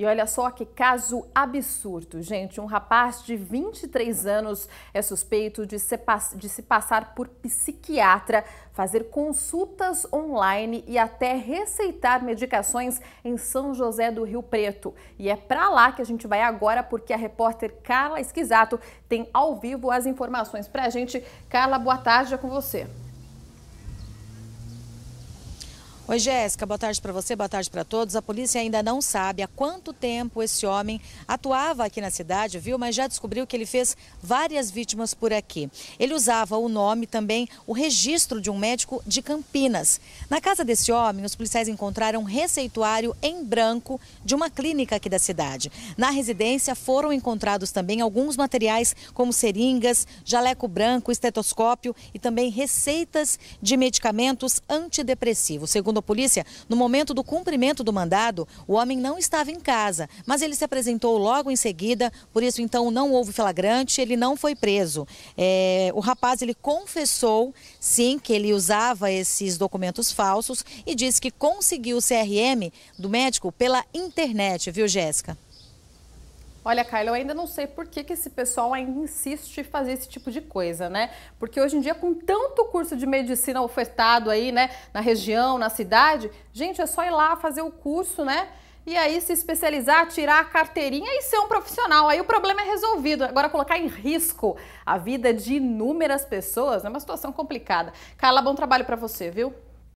E olha só que caso absurdo, gente. Um rapaz de 23 anos é suspeito de se, de se passar por psiquiatra, fazer consultas online e até receitar medicações em São José do Rio Preto. E é para lá que a gente vai agora, porque a repórter Carla Esquisato tem ao vivo as informações para a gente. Carla, boa tarde, é com você. Oi, Jéssica, boa tarde para você, boa tarde para todos. A polícia ainda não sabe há quanto tempo esse homem atuava aqui na cidade, viu? Mas já descobriu que ele fez várias vítimas por aqui. Ele usava o nome também, o registro de um médico de Campinas. Na casa desse homem, os policiais encontraram um receituário em branco de uma clínica aqui da cidade. Na residência foram encontrados também alguns materiais como seringas, jaleco branco, estetoscópio e também receitas de medicamentos antidepressivos. Segundo a polícia, no momento do cumprimento do mandado, o homem não estava em casa, mas ele se apresentou logo em seguida, por isso então não houve flagrante, ele não foi preso. É, o rapaz ele confessou sim que ele usava esses documentos falsos e disse que conseguiu o CRM do médico pela internet, viu, Jéssica? Olha, Carla, eu ainda não sei por que, que esse pessoal ainda insiste em fazer esse tipo de coisa, né? Porque hoje em dia, com tanto curso de medicina ofertado aí, né, na região, na cidade, gente, é só ir lá fazer o curso, né? E aí se especializar, tirar a carteirinha e ser um profissional. Aí o problema é resolvido. Agora, colocar em risco a vida de inúmeras pessoas é uma situação complicada. Carla, bom trabalho para você, viu?